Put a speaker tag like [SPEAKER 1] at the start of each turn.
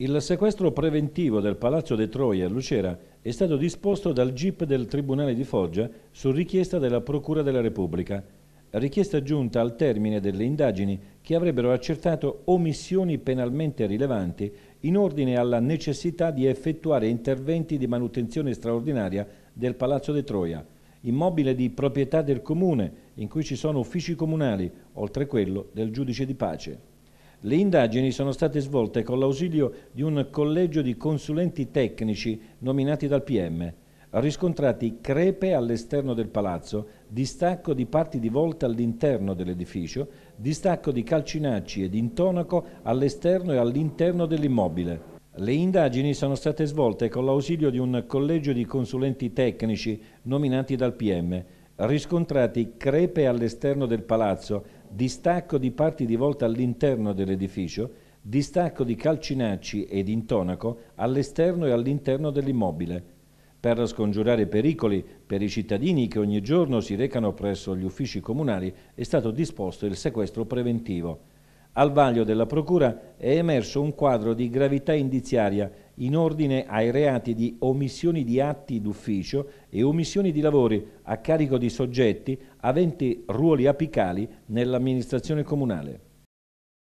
[SPEAKER 1] Il sequestro preventivo del Palazzo De Troia a Lucera è stato disposto dal GIP del Tribunale di Foggia su richiesta della Procura della Repubblica, richiesta giunta al termine delle indagini che avrebbero accertato omissioni penalmente rilevanti in ordine alla necessità di effettuare interventi di manutenzione straordinaria del Palazzo De Troia, immobile di proprietà del Comune in cui ci sono uffici comunali, oltre quello del giudice di pace. Le indagini sono state svolte con l'ausilio di un collegio di consulenti tecnici nominati dal PM, riscontrati crepe all'esterno del palazzo, distacco di parti di volta all'interno dell'edificio, distacco di calcinacci ed intonaco all'esterno e all'interno dell'immobile. Le indagini sono state svolte con l'ausilio di un collegio di consulenti tecnici nominati dal PM, riscontrati crepe all'esterno del palazzo, distacco di parti di volta all'interno dell'edificio, distacco di calcinacci ed intonaco all'esterno e all'interno dell'immobile, per scongiurare pericoli per i cittadini che ogni giorno si recano presso gli uffici comunali è stato disposto il sequestro preventivo. Al vaglio della Procura è emerso un quadro di gravità indiziaria in ordine ai reati di omissioni di atti d'ufficio e omissioni di lavori a carico di soggetti aventi ruoli apicali nell'amministrazione comunale.